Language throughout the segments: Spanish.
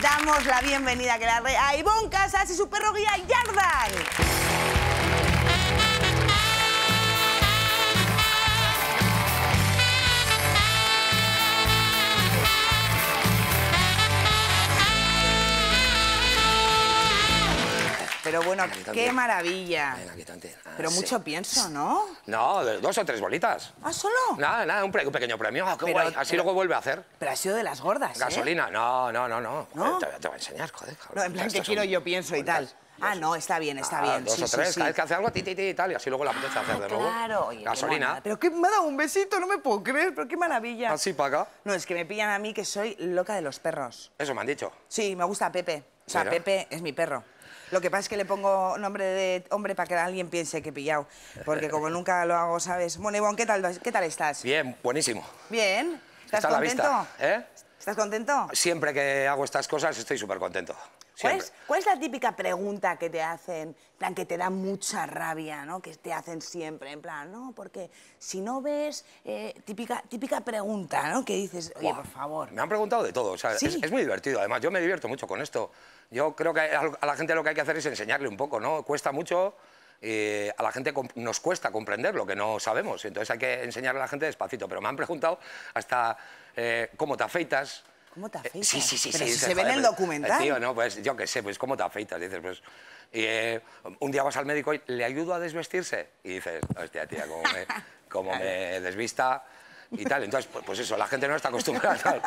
damos la bienvenida la a Ivonne Casas y su perro guía Yardal. Pero bueno, qué maravilla. Ah, pero mucho pienso, ¿no? No, dos o tres bolitas. ¿Ah, solo? Nada, nada, un, pequeño premio. Ah, así luego vuelve a hacer. Pero ha sido de las gordas, ¿eh? ¿Gasolina? No, no, no, no. Eh, te, voy a enseñar, joder. No, en plan que quiero yo pienso y tal. Ah, no, está bien, está ah, bien. Dos o tres, cada vez que hace algo, ti, ti, ti, y tal, y así luego la apetece hacer de nuevo. Claro, Gasolina. pero que me ha dado un besito, no me puedo creer, pero qué maravilla. Así para acá. No, es que me pillan a mí que soy loca de los perros. Eso me han dicho. Sí, me gusta Pepe. O sea, Pepe es mi perro. Lo que pasa es que le pongo nombre de hombre para que alguien piense que he pillado. Porque como nunca lo hago, ¿sabes? Bueno, Ivonne, ¿qué tal, qué tal estás? Bien, buenísimo. Bien. ¿Estás contento? ¿eh? ¿Estás contento? Siempre que hago estas cosas estoy súper contento. ¿Cuál es, la típica pregunta que te hacen, plan, que te da mucha rabia, ¿no? Que te hacen siempre, en plan, no, porque si no ves, eh, típica, típica pregunta, ¿no? Que dices, oye, por favor. Me han preguntado de todo, es, muy divertido. Además, yo me divierto mucho con esto. Yo creo que a la gente lo que hay que hacer es enseñarle un poco, ¿no? Cuesta mucho. Eh, a la gente nos cuesta comprender lo que no sabemos, entonces hay que enseñarle a la gente despacito, pero me han preguntado hasta eh, cómo te afeitas, ¿Cómo te eh, afeitas? sí, sí, sí. sí, se, ve en el documental. Eh, tío, no, pues yo qué sé, pues ¿cómo te afeitas? Dices, pues... Eh, un día vas al médico y le ayudo a desvestirse. Y dices, hostia, tía, cómo como me desvista y tal. Entonces, pues, pues, eso, la gente no está acostumbrada. Tal.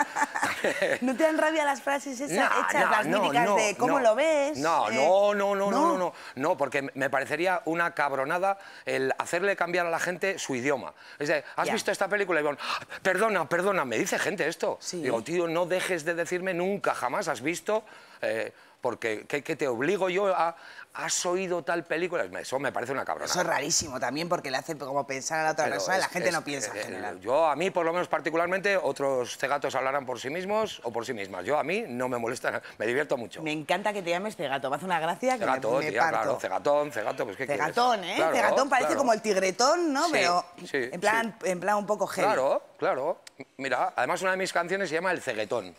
¿No te dan rabia las frases esas, hechas, las no, de cómo lo ves? Eh, no, no, no, no, no, no, no, porque me parecería una cabronada el hacerle cambiar a la gente su idioma. Es decir, ¿has visto esta película? Y digo, ah, perdona, perdona, me dice gente esto. Digo, tío, no dejes de decirme nunca, jamás has visto... Eh, porque que, te obligo yo a... ¿Has oído tal película? Eso me parece una cabrona. Eso es rarísimo también porque le hace como pensar a la otra persona y la gente no piensa en general. Yo, a mí, por lo menos particularmente, otros cegatos hablarán por sí mismos o por sí mismas. Yo, a mí, no me molesta, me divierto mucho. Me encanta que te llames cegato, me hace una gracia que me, parto. Claro, cegatón, pues ¿qué Cegatón, ¿eh? cegatón parece como el tigretón, ¿no? Pero en, plan, en plan un poco gel. Claro, claro. Mira, además una de mis canciones se llama El ceguetón.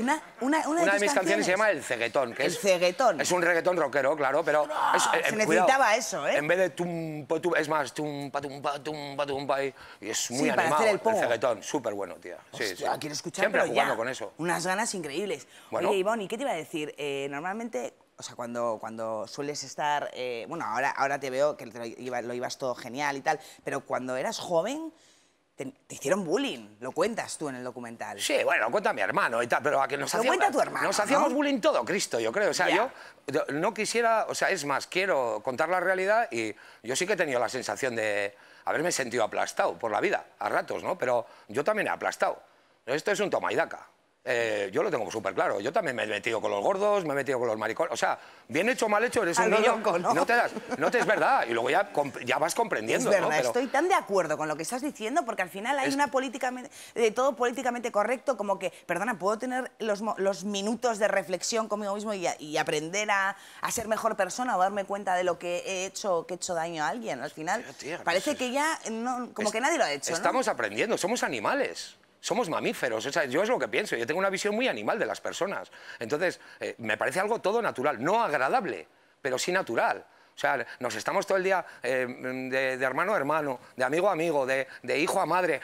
Una, una, una, de, mis canciones? se llama El Ceguetón. Que el Ceguetón. Es un reggaetón rockero, claro, pero... Eh, se eh, necesitaba eso, ¿eh? En vez de es más tumpa, y, es muy sí, animado el, ceguetón. Súper bueno, tía. sí, Siempre jugando con eso. Unas ganas increíbles. Bueno. Oye, ¿y qué te iba a decir? Eh, normalmente o sea, cuando, cuando sueles estar... bueno, ahora, ahora te veo que lo, ibas todo genial y tal, pero cuando eras joven, te, hicieron bullying, lo cuentas tú en el documental. Sí, bueno, lo cuenta mi hermano y tal, pero a que nos hacíamos... cuenta tu hermano, Nos hacíamos bullying todo, Cristo, yo creo. O sea, yo no quisiera... O sea, es más, quiero contar la realidad y yo sí que he tenido la sensación de haberme sentido aplastado por la vida, a ratos, ¿no? Pero yo también he aplastado. Esto es un toma y daca. Eh, yo lo tengo súper claro. Yo también me he metido con los gordos, me he metido con los maricones. O sea, bien hecho o mal hecho, eres un niño, ¿no? te das, no te es verdad. Y luego ya, vas comprendiendo. Es verdad, estoy tan de acuerdo con lo que estás diciendo, porque al final hay una política de todo políticamente correcto, como que, perdona, puedo tener los, minutos de reflexión conmigo mismo y, aprender a, ser mejor persona o darme cuenta de lo que he hecho, que he hecho daño a alguien. Al final, parece que ya, como que nadie lo ha hecho. Estamos aprendiendo, somos animales somos mamíferos. yo es lo que pienso. Yo tengo una visión muy animal de las personas. Entonces, eh, me parece algo todo natural. No agradable, pero sí natural. O sea, nos estamos todo el día eh, de, hermano a hermano, de amigo a amigo, de, hijo a madre,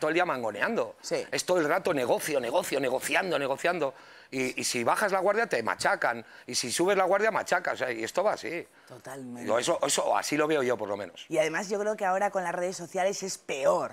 todo el día mangoneando. Sí. Es todo el rato negocio, negocio, negociando, negociando. Y, si bajas la guardia te machacan, y si subes la guardia machacas, y esto va así. Totalmente. eso, eso así lo veo yo, por lo menos. Y además yo creo que ahora con las redes sociales es peor.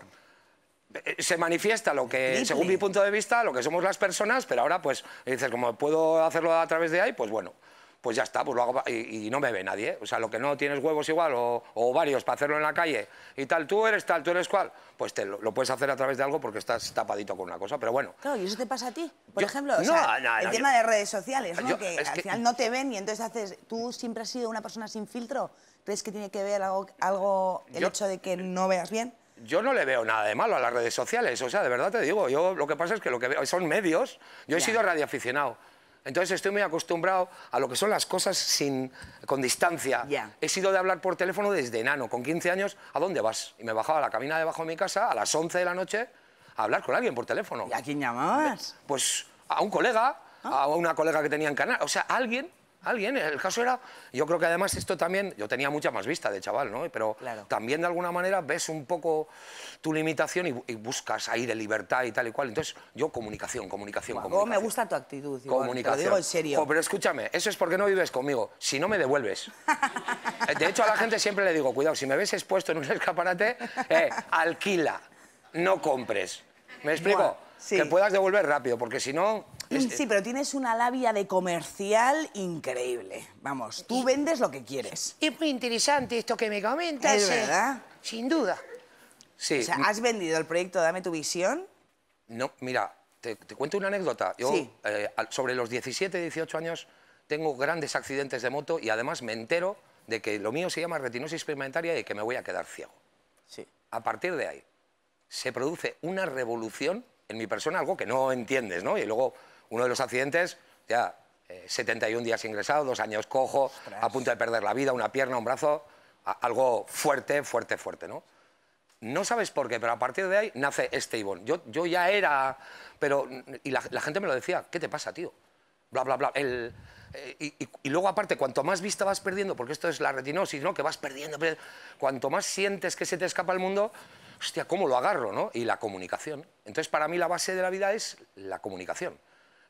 Eh, se manifiesta lo que, según mi punto de vista, lo que somos las personas, pero ahora pues dices, como puedo hacerlo a través de ahí, pues bueno, pues ya está, pues lo hago y, no me ve nadie. O sea, lo que no tienes huevos igual o, varios para hacerlo en la calle y tal, tú eres tal, tú eres cual, pues te lo, puedes hacer a través de algo porque estás tapadito con una cosa, pero bueno. Claro, y eso te pasa a ti, por ejemplo, el tema de redes sociales, que al final no te ven y entonces haces, tú siempre has sido una persona sin filtro, ¿crees que tiene que ver algo el hecho de que no veas bien? yo no le veo nada de malo a las redes sociales, o sea, de verdad te digo, yo lo que pasa es que lo que son medios, yo he sido radioaficionado, entonces estoy muy acostumbrado a lo que son las cosas sin, con distancia. He sido de hablar por teléfono desde enano, con 15 años, ¿a dónde vas? Y me bajaba a la cabina debajo de mi casa a las 11 de la noche a hablar con alguien por teléfono. ¿Y a quién llamabas? Pues a un colega, ah. a una colega que tenía en canal, o sea, alguien alguien, el caso era, yo creo que además esto también, yo tenía mucha más vista de chaval, ¿no? Pero también de alguna manera ves un poco tu limitación y, buscas ahí de libertad y tal y cual. Entonces yo comunicación, comunicación, comunicación. me gusta tu actitud, comunicación. digo en serio. pero escúchame, eso es porque no vives conmigo, si no me devuelves. de hecho a la gente siempre le digo, cuidado, si me ves expuesto en un escaparate, eh, alquila, no compres. ¿Me explico? que puedas devolver rápido, porque si no... Mm, este sí, pero tienes una labia de comercial increíble. Vamos, tú vendes lo que quieres. Es muy interesante esto que me comentas. Es eh, verdad. sin duda. Sí. O sea, ¿has vendido el proyecto Dame tu visión? No, mira, te, cuento una anécdota. Yo, eh, sobre los 17, 18 años, tengo grandes accidentes de moto y además me entero de que lo mío se llama retinosis pigmentaria y que me voy a quedar ciego. Sí. A partir de ahí, se produce una revolución en mi persona algo que no entiendes, ¿no? Y luego uno de los accidentes, ya 71 eh, días ingresado, dos años cojo, a punto de perder la vida, una pierna, un brazo, algo fuerte, fuerte, fuerte, ¿no? No sabes por qué, pero a partir de ahí nace este Ivón. Yo, yo ya era, pero... Y la, gente me lo decía, ¿qué te pasa, tío? Bla, bla, bla. El, eh, y, y, luego, aparte, cuanto más vista vas perdiendo, porque esto es la retinosis, ¿no? Que vas perdiendo, perdiendo cuanto más sientes que se te escapa el mundo, hostia, ¿cómo lo agarro? Y la comunicación. Entonces, para mí la base de la vida es la comunicación.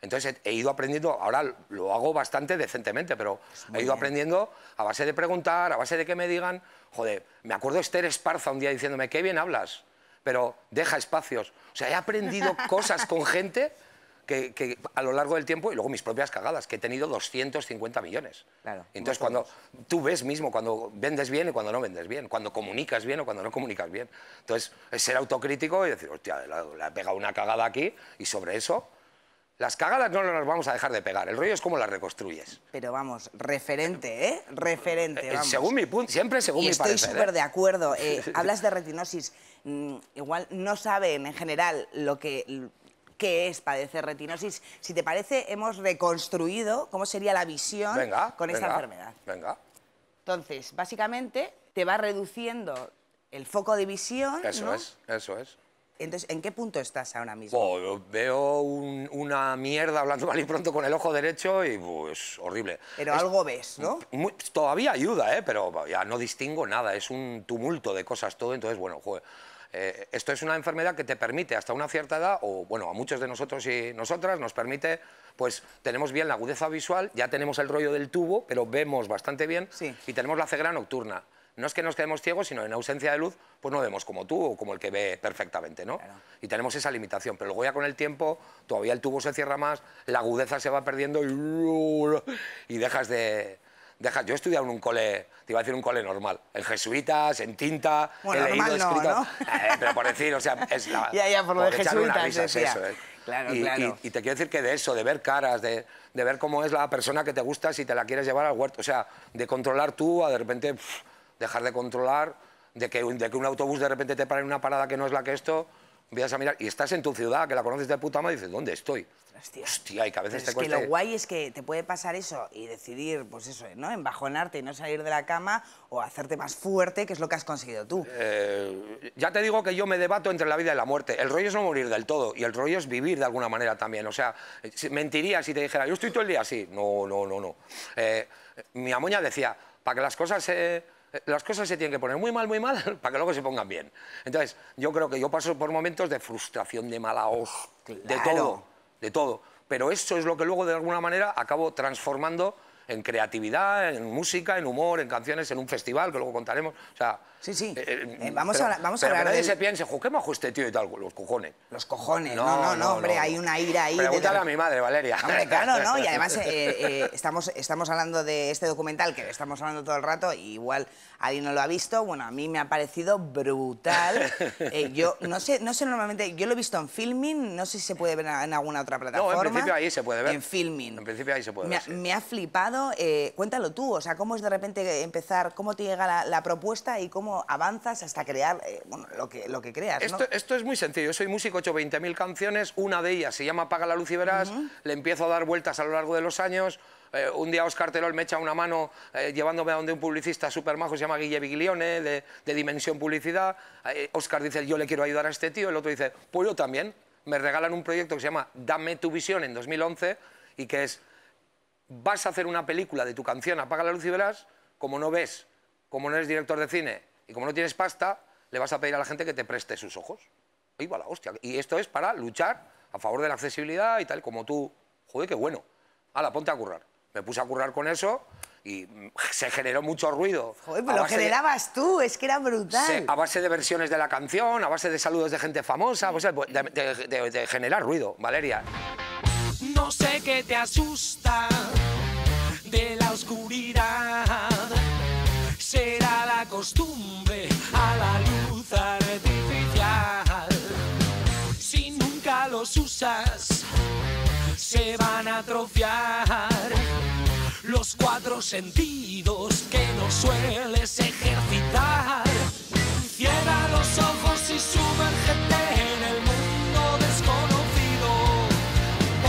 Entonces he ido aprendiendo, ahora lo hago bastante decentemente, pero pues he ido aprendiendo a base de preguntar, a base de que me digan, joder, me acuerdo Esther Esparza un día diciéndome, qué bien hablas, pero deja espacios. O sea, he aprendido cosas con gente que, a lo largo del tiempo y luego mis propias cagadas, que he tenido 250 millones. Entonces, cuando tú ves mismo, cuando vendes bien y cuando no vendes bien, cuando comunicas bien o cuando no comunicas bien. Entonces, ser autocrítico y decir, hostia, le he pegado una cagada aquí y sobre eso las cagadas no las vamos a dejar de pegar. El rollo es cómo las reconstruyes. Pero vamos, referente, ¿eh? Referente, eh, vamos. Según mi punto, siempre según mi estoy Estoy ¿eh? súper de acuerdo. Eh, hablas de retinosis. Mm, igual no saben en general lo que qué es padecer retinosis. Si te parece, hemos reconstruido cómo sería la visión con esta enfermedad. Venga. Entonces, básicamente, te va reduciendo el foco de visión. Eso es, eso es. Entonces, ¿en qué punto estás ahora mismo? veo una mierda hablando mal y pronto con el ojo derecho y pues horrible. Pero algo ves, ¿no? todavía ayuda, ¿eh? pero ya no distingo nada, es un tumulto de cosas todo, entonces bueno, joder, eh, esto es una enfermedad que te permite hasta una cierta edad, o bueno, a muchos de nosotros y nosotras nos permite, pues tenemos bien la agudeza visual, ya tenemos el rollo del tubo, pero vemos bastante bien y tenemos la ceguera nocturna. No es que nos quedemos ciegos, sino en ausencia de luz, pues no vemos como tú o como el que ve perfectamente, ¿no? Y tenemos esa limitación, pero luego ya con el tiempo todavía el tubo se cierra más, la agudeza se va perdiendo y, y dejas de, deja, yo he estudiado en un cole, te iba a decir un cole normal, el jesuitas, en tinta, bueno, he leído, no, eh, pero por decir, o sea, es la... Ya, ya, por lo de jesuitas, ¿eh? Claro, y, claro. Y, te quiero decir que de eso, de ver caras, de, de, ver cómo es la persona que te gusta si te la quieres llevar al huerto, o sea, de controlar tú a de repente dejar de controlar, de que, de que un autobús de repente te pare en una parada que no es la que esto, a mirar y estás en tu ciudad, que la conoces de puta madre, y dices, ¿dónde estoy? Hostia, Hostia y que a veces te es que lo guay es que te puede pasar eso y decidir, pues eso, ¿no? Embajonarte y no salir de la cama o hacerte más fuerte, que es lo que has conseguido tú. Eh, ya te digo que yo me debato entre la vida y la muerte. El rollo es no morir del todo y el rollo es vivir de alguna manera también. O sea, eh, mentiría si te dijera, yo estoy todo el día así. No, no, no, no. Eh, mi amoña decía, para que las cosas... se... Eh, las cosas se tienen que poner muy mal, muy mal, para que luego se pongan bien. Entonces, yo creo que yo paso por momentos de frustración, de mala hoz, de todo, de todo. Pero eso es lo que luego, de alguna manera, acabo transformando en creatividad, en música, en humor, en canciones, en un festival, que luego contaremos. O sea, Sí, sí. Eh, eh, eh, vamos a, vamos de a hablar de nadie se piense, ¿qué majo este tío y tal? Los cojones. Los cojones. No, no, no, hombre, hay una ira ahí. Pregúntale a mi madre, Valeria. Hombre, claro, ¿no? Y además estamos, estamos hablando de este documental que estamos hablando todo el rato y igual alguien no lo ha visto. Bueno, a mí me ha parecido brutal. yo no sé, no sé normalmente, yo lo he visto en Filming, no sé si se puede ver en alguna otra plataforma. No, en principio ahí se puede ver. En Filming. En principio ahí se puede ver, Me ha flipado, cuéntalo tú, o sea, cómo es de repente empezar, cómo te llega la propuesta y cómo avanzas hasta crear eh, lo, que, lo que creas. Esto, es muy sencillo. Yo soy músico, he hecho 20.000 canciones. Una de ellas se llama Apaga la luz y verás. Le empiezo a dar vueltas a lo largo de los años. Eh, un día Oscar Terol me echa una mano eh, llevándome a donde un publicista súper majo se llama Guille Viglione, de, de Dimensión Publicidad. Oscar dice, yo le quiero ayudar a este tío. El otro dice, pues también. Me regalan un proyecto que se llama Dame tu visión en 2011 y que es, vas a hacer una película de tu canción Apaga la luz y verás, como no ves como no eres director de cine y como no tienes pasta, le vas a pedir a la gente que te preste sus ojos. Y la hostia. Y esto es para luchar a favor de la accesibilidad y tal, como tú. Joder, qué bueno. la ponte a currar. Me puse a currar con eso y mm, se generó mucho ruido. Joder, pero lo generabas tú, es que era brutal. a base de versiones de la canción, a base de saludos de gente famosa, pues, de, de generar ruido, Valeria. No sé qué te asusta de la oscuridad acostumbre a la luz artificial. Si nunca los usas, se van a atrofiar los cuatro sentidos que no sueles ejercitar. Cierra los ojos y sumérgete en el mundo desconocido.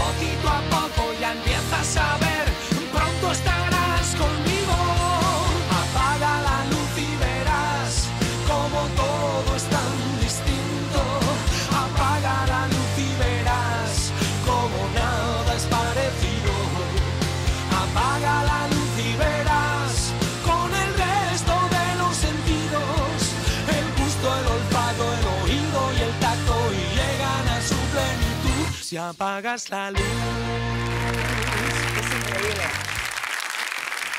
Poquito a poco ya empiezas a ver. si apagas la luz. Es increíble.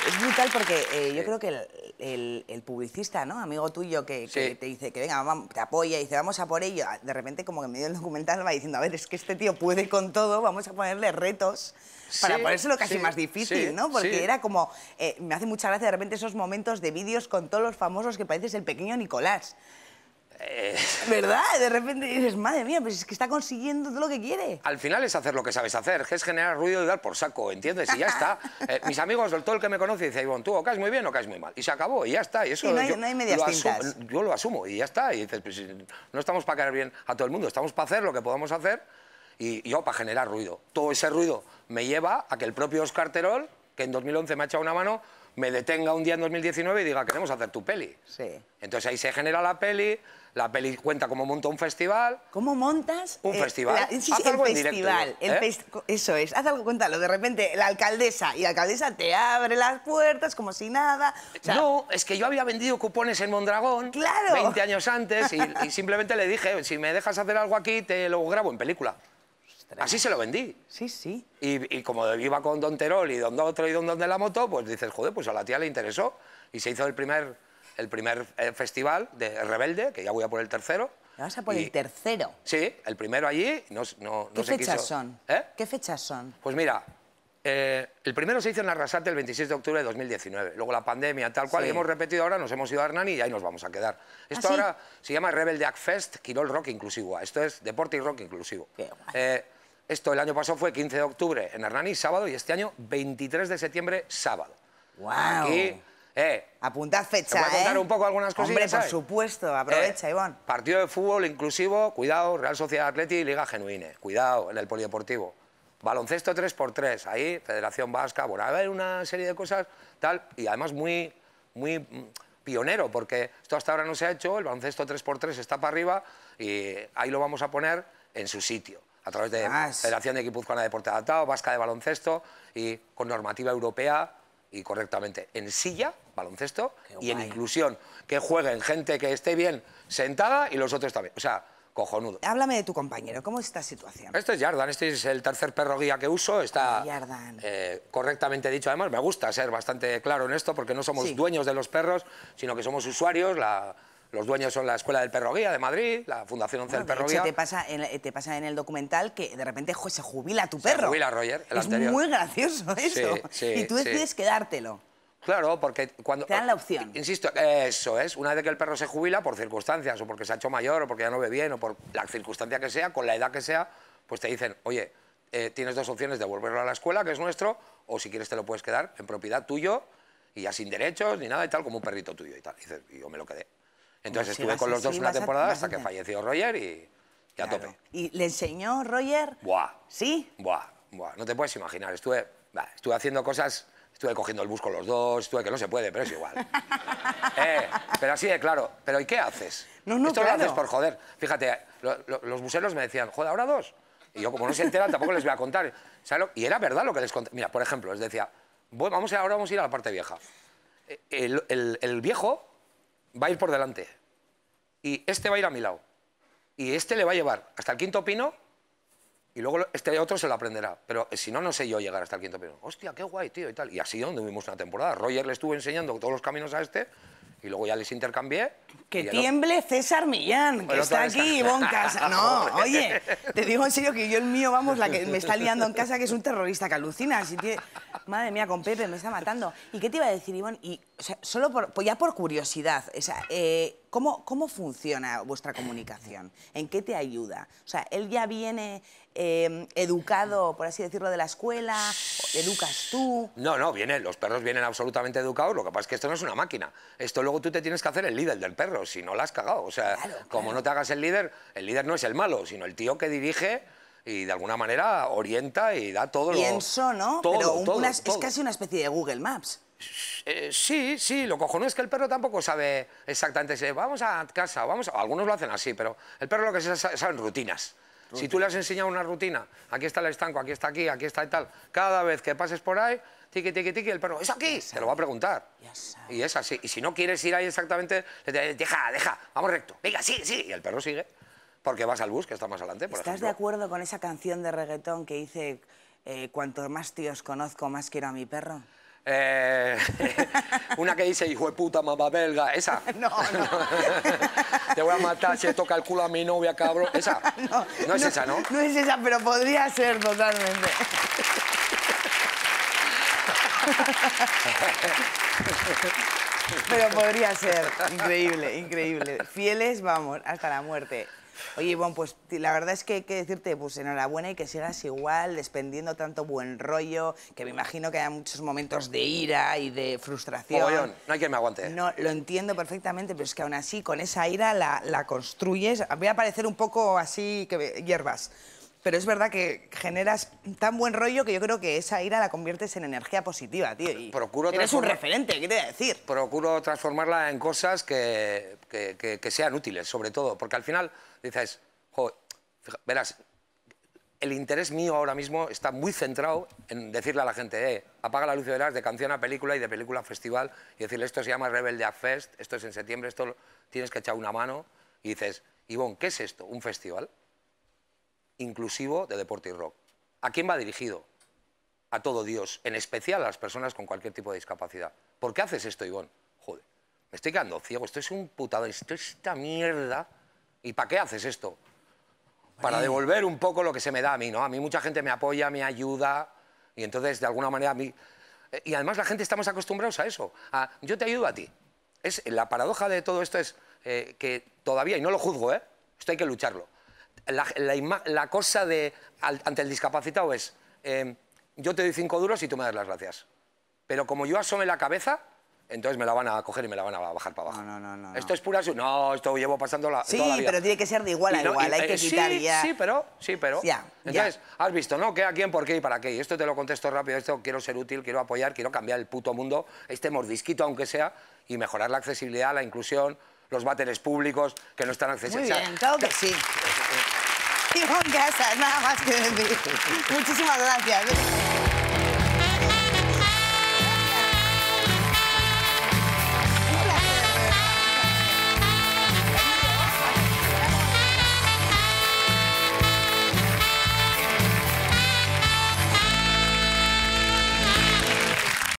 Es brutal porque eh, yo creo que el, publicista, ¿no? Amigo tuyo que, te dice que venga, te apoya y dice vamos a por ello. Ah, de repente, como que en medio del documental va diciendo, a ver, es que este tío puede con todo, vamos a ponerle retos para sí, ponérselo casi más difícil, ¿no? Porque era como, eh, me hace mucha gracia de repente esos momentos de vídeos con todos los famosos que pareces el pequeño Nicolás. Eh, ¿Verdad? De repente dices, madre mía, pues es que está consiguiendo todo lo que quiere. Al final es hacer lo que sabes hacer, que es generar ruido y dar por saco, ¿entiendes? Y ya está. Eh, mis amigos, todo el que me conoce dice, Ivonne, tú o caes muy bien o caes muy mal. Y se acabó, y ya está. Y eso, no, hay, yo, medias tintas. yo lo asumo, y ya está. Y dices, pues, no estamos para caer bien a todo el mundo, estamos para hacer lo que podamos hacer y yo para generar ruido. Todo ese ruido me lleva a que el propio Oscar Terol, que en 2011 me ha echado una mano, me detenga un día en 2019 y diga, queremos hacer tu peli. Sí. Entonces ahí se genera la peli, la peli cuenta cómo montó un festival. ¿Cómo montas? Un eh, festival. sí, sí, el festival, ¿eh? eso es, haz algo, cuéntalo. De repente, la alcaldesa. Y la alcaldesa te abre las puertas como si nada. no, es que yo había vendido cupones en Mondragón. Claro. 20 años antes y, simplemente le dije, si me dejas hacer algo aquí, te lo grabo en película. Así se lo vendí. Sí, sí. Y, como iba con Don Terol y Don Otro y Don Don de la Moto, pues dices, joder, pues a la tía le interesó. Y se hizo el primer el primer eh, festival de Rebelde, que ya voy a por el tercero. ¿Vas a por el tercero? Sí, el primero allí. ¿Qué fechas son? ¿Eh? ¿Qué fechas son? Pues mira, eh, el primero se hizo en Arrasate el 26 de octubre de 2019. Luego la pandemia, tal cual, y hemos repetido ahora, nos hemos ido a Hernani y ahí nos vamos a quedar. ¿Ah, esto ahora se llama Rebelde Act Fest, Quirol Rock Inclusivo. Esto es deporte y rock inclusivo. esto el año pasado fue 15 de octubre en Hernani, sábado, y este año 23 de septiembre, sábado. Wow. Eh, Apunta fecha, a ¿eh? un poco algunas cosas? Hombre, por supuesto, eh, aprovecha, Iván Partido de fútbol inclusivo, cuidado, Real Sociedad Atleti y Liga Genuine, cuidado, en el polideportivo. Baloncesto 3x3, ahí, Federación Vasca, bueno, haber una serie de cosas, tal, y además muy, muy mm, pionero, porque esto hasta ahora no se ha hecho, el baloncesto 3x3 está para arriba y ahí lo vamos a poner en su sitio a través de Federación de con de Deporte Adaptado, Vasca de Baloncesto y con normativa europea y correctamente en silla, baloncesto, y en inclusión, que jueguen gente que esté bien sentada y los otros también. O sea, cojonudo. Háblame de tu compañero, ¿cómo está esta situación? Este es Jardan, este es el tercer perro guía que uso, está eh, correctamente dicho. Además, me gusta ser bastante claro en esto porque no somos dueños de los perros, sino que somos usuarios, la los dueños son la Escuela del Perro Guía de Madrid, la Fundación 11 del Perro Guía. Te pasa, en, te pasa en el documental que de repente se jubila tu perro. Se jubila Roger, el es anterior. Es muy gracioso eso. y tú decides quedártelo. Claro, porque cuando... Te dan la opción. Insisto, eso es. Una vez que el perro se jubila, por circunstancias, o porque se ha hecho mayor, o porque ya no ve bien, o por la circunstancia que sea, con la edad que sea, pues te dicen, oye, eh, tienes dos opciones, devolverlo a la escuela, que es nuestro, o si quieres te lo puedes quedar en propiedad tuyo, y ya sin derechos ni nada y tal, como un perrito tuyo y tal. yo me lo quedé. Entonces estuve con los dos una temporada hasta que falleció Roger y, ya a tope. ¿Y le enseñó Roger? Buah. ¿Sí? Buah, buah. No te puedes imaginar. Estuve, estuve haciendo cosas, estuve cogiendo el bus con los dos, estuve que no se puede, pero es igual. Eh, pero así de eh, claro. ¿Pero y qué haces? No, no, Esto lo haces por joder. Fíjate, los buseros me decían, joder, ahora dos. Y yo, como no se enteran, tampoco les voy a contar. y era verdad lo que les conté. Mira, por ejemplo, les decía, vamos a, ahora vamos a ir a la parte vieja. Eh, el viejo va a ir por delante. Y este va a ir a mi lado. Y este le va a llevar hasta el quinto pino y luego este otro se lo aprenderá. Pero eh, si no, no sé yo llegar hasta el quinto piloto. Hostia, qué guay, tío, y tal. Y así donde vivimos una temporada. Roger le estuvo enseñando todos los caminos a este y luego ya les intercambié. Que tiemble César Millán, que está aquí, Ivonne Casa. No, oye, te digo en serio que yo el mío, vamos, la que me está liando en casa, que es un terrorista que alucina. Así que, madre mía, con Pepe me está matando. ¿Y qué te iba a decir, Ivonne? Y, solo por, ya por curiosidad, eh, ¿Cómo, ¿Cómo funciona vuestra comunicación? ¿En qué te ayuda? O sea, él ya viene em, educado, por así decirlo, de la escuela, educas tú. No, no, viene, los perros vienen absolutamente educados, lo que pasa es que esto no es una máquina. Esto luego tú te tienes que hacer el líder del perro, si no la has cagado. O sea, como no te hagas el líder, el líder no es el malo, sino el tío que dirige y de alguna manera orienta y da todo lo... Pienso, ¿no? Pero es casi una especie de Google Maps. Eh, sí, sí, lo No es que el perro tampoco sabe exactamente vamos a casa, vamos Algunos lo hacen así, pero el perro lo que sabe, saben rutinas. Si tú le has enseñado una rutina, aquí está el estanco, aquí está aquí, aquí está y tal, cada vez que pases por ahí, tiqui, tiqui, tiqui, el perro, ¿es aquí? se lo va a preguntar. Y es así. Y si no quieres ir ahí exactamente, le deja, deja, vamos recto. Venga, sí, sí. Y el perro sigue. Porque vas al bus, que está más adelante, por ¿Estás de acuerdo con esa canción de reggaetón que dice eh, cuanto más tíos conozco, más quiero a mi perro? Eh, una que dice, hijo de puta, mamá belga, esa. No, no. Te voy a matar si esto calcula a mi novia, cabrón. Esa. No, es esa, ¿no? No es esa, pero podría ser totalmente. pero podría ser. Increíble, increíble. Fieles, vamos, hasta la muerte. Oye, Ivonne, pues la verdad es que hay que decirte, pues enhorabuena y que sigas igual, despendiendo tanto buen rollo, que me imagino que hay muchos momentos de ira y de frustración. no hay quien me aguante. ¿eh? No, lo entiendo perfectamente, pero es que aún así, con esa ira la, la construyes. Voy a parecer un poco así que hierbas pero es verdad que generas tan buen rollo que yo creo que esa ira la conviertes en energía positiva, tío. Procuro eres un referente, ¿qué te voy a decir? Procuro transformarla en cosas que, sean útiles, sobre todo, porque al final dices, jo, verás, el interés mío ahora mismo está muy centrado en decirle a la gente, eh, apaga la luz de verás de canción a película y de película a festival, y decirle, esto se llama Rebelde a Fest, esto es en septiembre, esto tienes que echar una mano, y dices, Ivonne, ¿qué es esto? ¿Un festival? inclusivo de deporte y rock. ¿A quién va dirigido? A todo Dios, en especial a las personas con cualquier tipo de discapacidad. ¿Por qué haces esto, Ivón? Joder, me estoy quedando ciego, esto es un putado, esto es esta mierda. ¿Y para qué haces esto? Para devolver un poco lo que se me da a mí, ¿no? A mí mucha gente me apoya, me ayuda, y entonces de alguna manera a mí... Eh, y además la gente estamos acostumbrados a eso, yo te ayudo a ti. Es, la paradoja de todo esto es eh, que todavía, y no lo juzgo, ¿eh? Esto hay que lucharlo la, cosa de, ante el discapacitado es, em, yo te doy cinco duros y tú me das las gracias. Pero como yo asome la cabeza, entonces me la van a coger y me la van a bajar para abajo. No, no, no, Esto es pura... no, esto llevo pasando la, sí, pero tiene que ser de igual a igual, hay eh, que quitar ya... Sí, pero... Sí, pero... Ya, Entonces, ya. has visto, ¿no? ¿Qué, a quién, por qué y para qué? Y esto te lo contesto rápido, esto quiero ser útil, quiero apoyar, quiero cambiar el puto mundo, este mordisquito aunque sea, y mejorar la accesibilidad, la inclusión, los váteres públicos que no están accesibles. que sí. Simón Casas, nada más que decir. Muchísimas gracias.